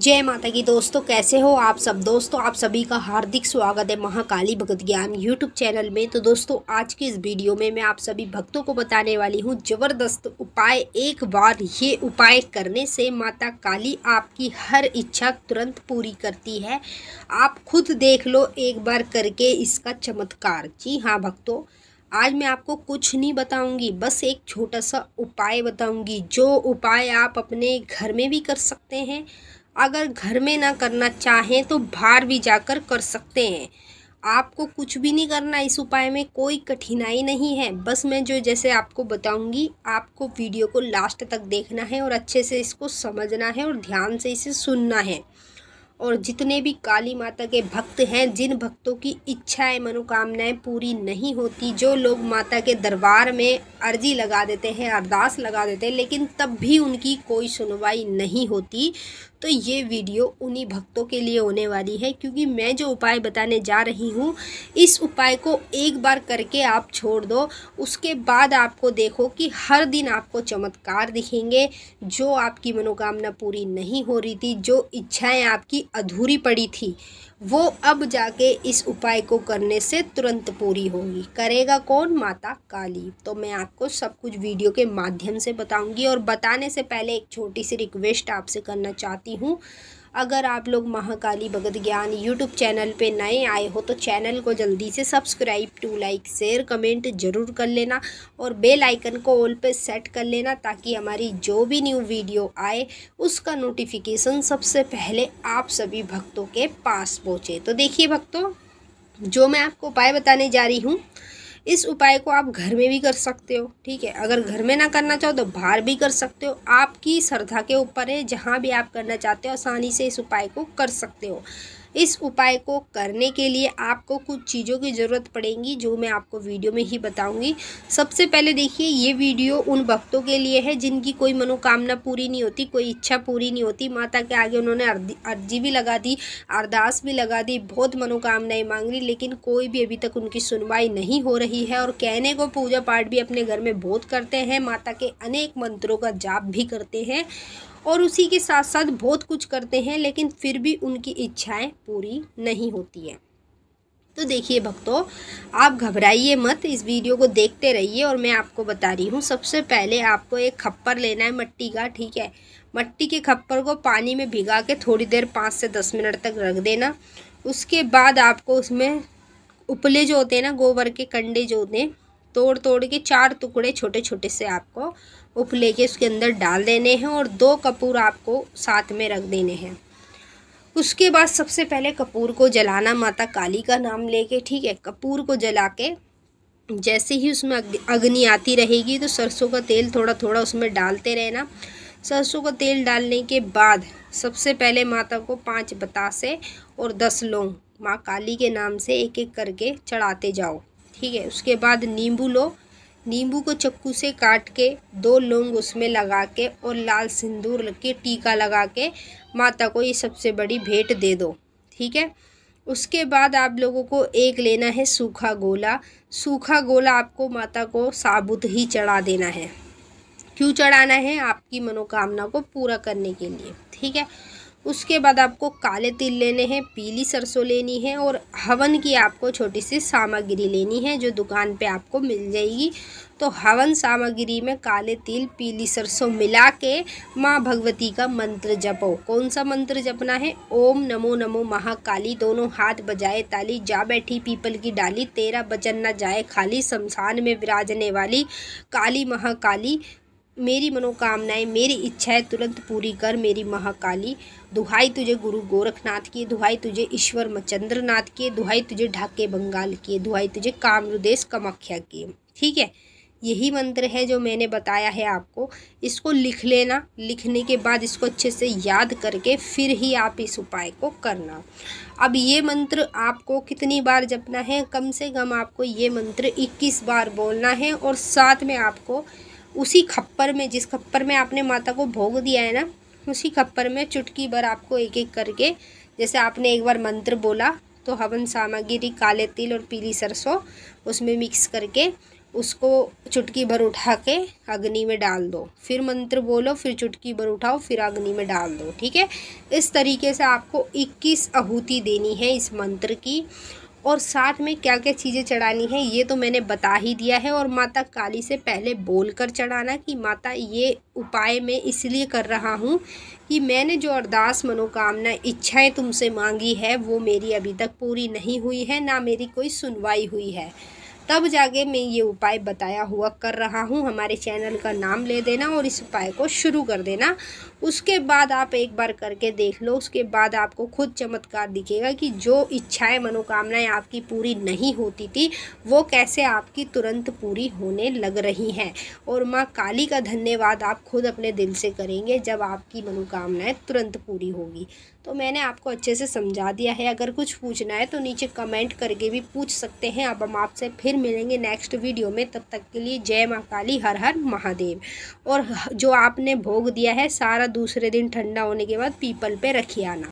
जय माता की दोस्तों कैसे हो आप सब दोस्तों आप सभी का हार्दिक स्वागत है महाकाली भगत ज्ञान यूट्यूब चैनल में तो दोस्तों आज की इस वीडियो में मैं आप सभी भक्तों को बताने वाली हूँ जबरदस्त उपाय एक बार ये उपाय करने से माता काली आपकी हर इच्छा तुरंत पूरी करती है आप खुद देख लो एक बार करके इसका चमत्कार जी हाँ भक्तों आज मैं आपको कुछ नहीं बताऊंगी बस एक छोटा सा उपाय बताऊंगी जो उपाय आप अपने घर में भी कर सकते हैं अगर घर में ना करना चाहें तो बाहर भी जाकर कर सकते हैं आपको कुछ भी नहीं करना इस उपाय में कोई कठिनाई नहीं है बस मैं जो जैसे आपको बताऊंगी आपको वीडियो को लास्ट तक देखना है और अच्छे से इसको समझना है और ध्यान से इसे सुनना है और जितने भी काली माता के भक्त हैं जिन भक्तों की इच्छाएं मनोकामनाएं पूरी नहीं होती जो लोग माता के दरबार में अर्जी लगा देते हैं अरदास लगा देते हैं लेकिन तब भी उनकी कोई सुनवाई नहीं होती तो ये वीडियो उन्हीं भक्तों के लिए होने वाली है क्योंकि मैं जो उपाय बताने जा रही हूँ इस उपाय को एक बार करके आप छोड़ दो उसके बाद आपको देखो कि हर दिन आपको चमत्कार दिखेंगे जो आपकी मनोकामना पूरी नहीं हो रही थी जो इच्छाएं आपकी अधूरी पड़ी थी वो अब जाके इस उपाय को करने से तुरंत पूरी होगी करेगा कौन माता काली तो मैं आपको सब कुछ वीडियो के माध्यम से बताऊंगी और बताने से पहले एक छोटी सी रिक्वेस्ट आपसे करना चाहती हूँ अगर आप लोग महाकाली भगत ज्ञान यूट्यूब चैनल पे नए आए हो तो चैनल को जल्दी से subscribe to like share comment ज़रूर कर लेना और बेल आइकन को ऑल पे सेट कर लेना ताकि हमारी जो भी न्यू वीडियो आए उसका नोटिफिकेशन सबसे पहले आप सभी भक्तों के पास हो पहुँचे तो देखिए भक्तों जो मैं आपको उपाय बताने जा रही हूँ इस उपाय को आप घर में भी कर सकते हो ठीक है अगर घर में ना करना चाहो तो बाहर भी कर सकते हो आपकी श्रद्धा के ऊपर है जहाँ भी आप करना चाहते हो आसानी से इस उपाय को कर सकते हो इस उपाय को करने के लिए आपको कुछ चीज़ों की ज़रूरत पड़ेगी जो मैं आपको वीडियो में ही बताऊंगी सबसे पहले देखिए ये वीडियो उन भक्तों के लिए है जिनकी कोई मनोकामना पूरी नहीं होती कोई इच्छा पूरी नहीं होती माता के आगे उन्होंने अर्जी भी लगा दी अरदास भी लगा दी बहुत मनोकामनाएं मांग ली लेकिन कोई भी अभी तक उनकी सुनवाई नहीं हो रही है और कहने को पूजा पाठ भी अपने घर में बहुत करते हैं माता के अनेक मंत्रों का जाप भी करते हैं और उसी के साथ साथ बहुत कुछ करते हैं लेकिन फिर भी उनकी इच्छाएं पूरी नहीं होती है तो देखिए भक्तों आप घबराइए मत इस वीडियो को देखते रहिए और मैं आपको बता रही हूँ सबसे पहले आपको एक खप्पर लेना है मिट्टी का ठीक है मट्टी के खप्पर को पानी में भिगा के थोड़ी देर पाँच से दस मिनट तक रख देना उसके बाद आपको उसमें उपले जो होते हैं ना गोबर के कंडे जो होते हैं तोड़ तोड़ के चार टुकड़े छोटे छोटे से आपको उपले के उसके अंदर डाल देने हैं और दो कपूर आपको साथ में रख देने हैं उसके बाद सबसे पहले कपूर को जलाना माता काली का नाम लेके ठीक है कपूर को जला के जैसे ही उसमें अग्नि आती रहेगी तो सरसों का तेल थोड़ा थोड़ा उसमें डालते रहना सरसों का तेल डालने के बाद सबसे पहले माता को पांच बतासे और दस लौंग माँ काली के नाम से एक एक करके चढ़ाते जाओ ठीक है उसके बाद नींबू लो नींबू को चक्कू से काट के दो लोंग उसमें लगा के और लाल सिंदूर के टीका लगा के माता को ये सबसे बड़ी भेंट दे दो ठीक है उसके बाद आप लोगों को एक लेना है सूखा गोला सूखा गोला आपको माता को साबुत ही चढ़ा देना है क्यों चढ़ाना है आपकी मनोकामना को पूरा करने के लिए ठीक है उसके बाद आपको काले तिल लेने हैं पीली सरसों लेनी है और हवन की आपको छोटी सी सामग्री लेनी है जो दुकान पे आपको मिल जाएगी तो हवन सामग्री में काले तिल पीली सरसों मिला के माँ भगवती का मंत्र जपो कौन सा मंत्र जपना है ओम नमो नमो महाकाली दोनों हाथ बजाए ताली जा बैठी पीपल की डाली तेरा बचन न जाए खाली शमशान में विराजने वाली काली महाकाली मेरी मनोकामनाएं मेरी इच्छाएं तुरंत पूरी कर मेरी महाकाली दुहाई तुझे गुरु गोरखनाथ की दुहाई तुझे ईश्वर मचंद्रनाथ की दुहाई तुझे ढाके बंगाल की दुहाई तुझे कामरुदेश कमाख्या की ठीक है यही मंत्र है जो मैंने बताया है आपको इसको लिख लेना लिखने के बाद इसको अच्छे से याद करके फिर ही आप इस उपाय को करना अब ये मंत्र आपको कितनी बार जपना है कम से कम आपको ये मंत्र 21 बार बोलना है और साथ में आपको उसी खप्पर में जिस खप्पर में आपने माता को भोग दिया है ना उसी खप्पर में चुटकी भर आपको एक एक करके जैसे आपने एक बार मंत्र बोला तो हवन सामग्री काले तिल और पीली सरसों उसमें मिक्स करके उसको चुटकी भर उठा के अग्नि में डाल दो फिर मंत्र बोलो फिर चुटकी भर उठाओ फिर अग्नि में डाल दो ठीक है इस तरीके से आपको 21 आहूति देनी है इस मंत्र की और साथ में क्या क्या चीज़ें चढ़ानी है ये तो मैंने बता ही दिया है और माता काली से पहले बोल कर चढ़ाना कि माता ये उपाय मैं इसलिए कर रहा हूँ कि मैंने जो अरदास मनोकामना इच्छाएं तुमसे मांगी है वो मेरी अभी तक पूरी नहीं हुई है ना मेरी कोई सुनवाई हुई है तब जाके मैं ये उपाय बताया हुआ कर रहा हूँ हमारे चैनल का नाम ले देना और इस उपाय को शुरू कर देना उसके बाद आप एक बार करके देख लो उसके बाद आपको खुद चमत्कार दिखेगा कि जो इच्छाएं मनोकामनाएं आपकी पूरी नहीं होती थी वो कैसे आपकी तुरंत पूरी होने लग रही हैं और माँ काली का धन्यवाद आप खुद अपने दिल से करेंगे जब आपकी मनोकामनाएं तुरंत पूरी होगी तो मैंने आपको अच्छे से समझा दिया है अगर कुछ पूछना है तो नीचे कमेंट करके भी पूछ सकते हैं अब हम आपसे फिर फिर मिलेंगे नेक्स्ट वीडियो में तब तक के लिए जय माँ काली हर हर महादेव और जो आपने भोग दिया है सारा दूसरे दिन ठंडा होने के बाद पीपल पे रखिए आना